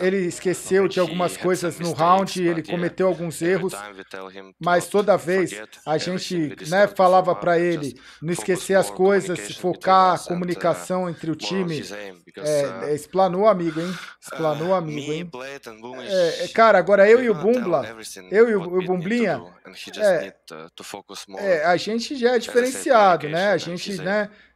Ele esqueceu de algumas coisas no round, ele cometeu alguns erros, mas toda vez a gente né, falava para ele não esquecer as coisas, focar a uh, comunicação entre o time. É, uh, explanou, amigo, hein? Explanou, uh, amigo, hein? É, cara, agora eu e o Bumbla, eu e o, o Bumblinha, é, é, a gente já é diferenciado, né? A gente, né?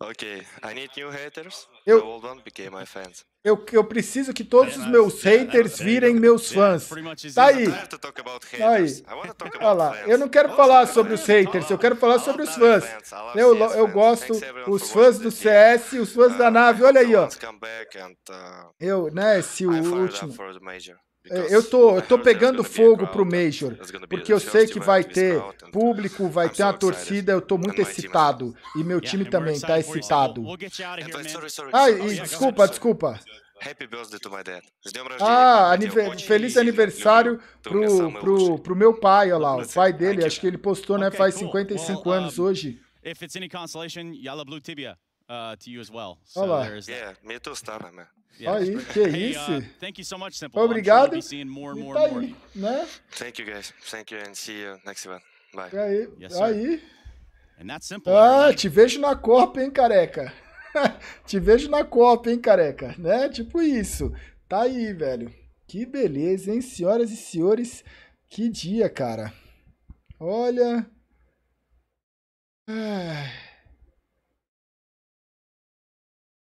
Ok, I need new haters. Eu, old one became my fans. Eu, eu preciso que todos os meus haters virem meus fãs. Tá aí. Tá aí. Olha lá. Eu não quero falar sobre os haters, eu quero falar sobre os fãs. Eu, eu gosto os fãs do CS, os fãs da uh, nave, olha aí, ó. Uh, eu, né, se o último. É, eu tô, eu tô pegando fogo pro Major, porque eu sei que vai ter público, vai ter uma torcida, eu tô muito excitado. E meu time também tá excitado. Ah, desculpa, desculpa. Happy birthday to my dad. Ah, feliz aniversário pro, pro, pro meu pai, olha lá, o pai dele, acho que ele postou, né, faz 55 anos hoje. Uh, olha lá. Olá. Yeah, me too, man. Yeah, aí, que hey, isso? Uh, thank you so much, Simple. Obrigado. Sure seeing more more, tá more. Aí, né? Thank you guys. Thank you and see you next event. Bye. E aí, yes, aí. And that's simple. Ah, te vejo na Copa, hein, careca. te vejo na Copa, hein, careca, né? Tipo isso. Tá aí, velho. Que beleza, hein, senhoras e senhores? Que dia, cara. Olha. Ai.